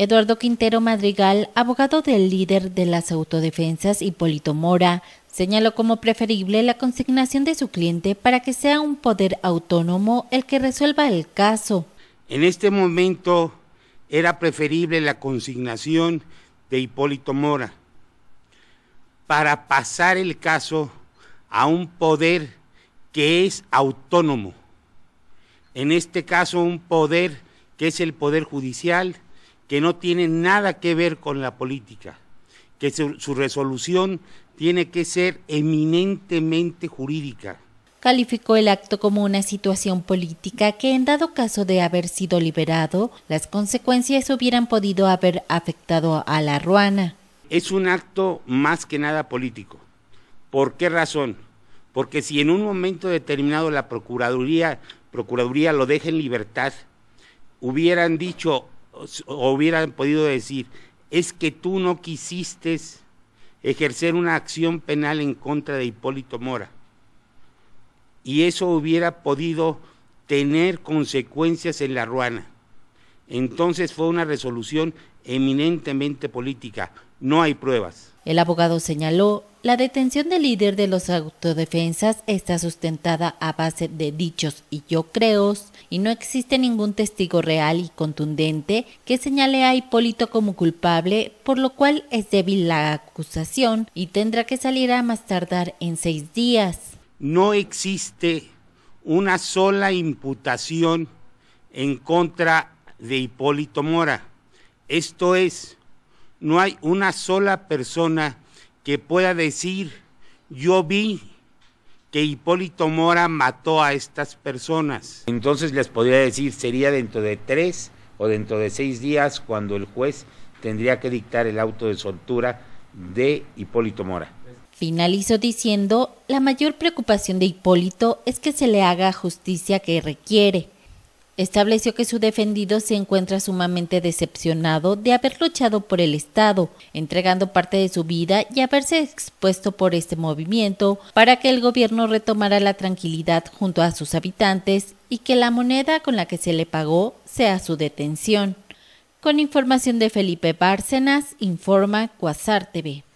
Eduardo Quintero Madrigal, abogado del líder de las autodefensas Hipólito Mora, señaló como preferible la consignación de su cliente para que sea un poder autónomo el que resuelva el caso. En este momento era preferible la consignación de Hipólito Mora para pasar el caso a un poder que es autónomo. En este caso, un poder que es el poder judicial, que no tiene nada que ver con la política, que su, resolución tiene que ser eminentemente jurídica. Calificó el acto como una situación política que en dado caso de haber sido liberado, las consecuencias hubieran podido haber afectado a la ruana. Es un acto más que nada político. ¿Por qué razón? Porque si en un momento determinado la Procuraduría, Procuraduría lo deja en libertad, hubieran dicho hubieran podido decir, es que tú no quisiste ejercer una acción penal en contra de Hipólito Mora. Y eso hubiera podido tener consecuencias en la ruana. Entonces fue una resolución eminentemente política. No hay pruebas. El abogado señaló, la detención del líder de los autodefensas está sustentada a base de dichos y yo creo, y no existe ningún testigo real y contundente que señale a Hipólito como culpable, por lo cual es débil la acusación y tendrá que salir a más tardar en seis días. No existe una sola imputación en contra de Hipólito Mora. Esto es, no hay una sola persona que pueda decir, yo vi que Hipólito Mora mató a estas personas. Entonces les podría decir, sería dentro de tres o dentro de seis días cuando el juez tendría que dictar el auto de soltura de Hipólito Mora. Finalizó diciendo, la mayor preocupación de Hipólito es que se le haga justicia que requiere, estableció que su defendido se encuentra sumamente decepcionado de haber luchado por el Estado, entregando parte de su vida y haberse expuesto por este movimiento para que el gobierno retomara la tranquilidad junto a sus habitantes y que la moneda con la que se le pagó sea su detención. Con información de Felipe Bárcenas, informa Cuasar TV.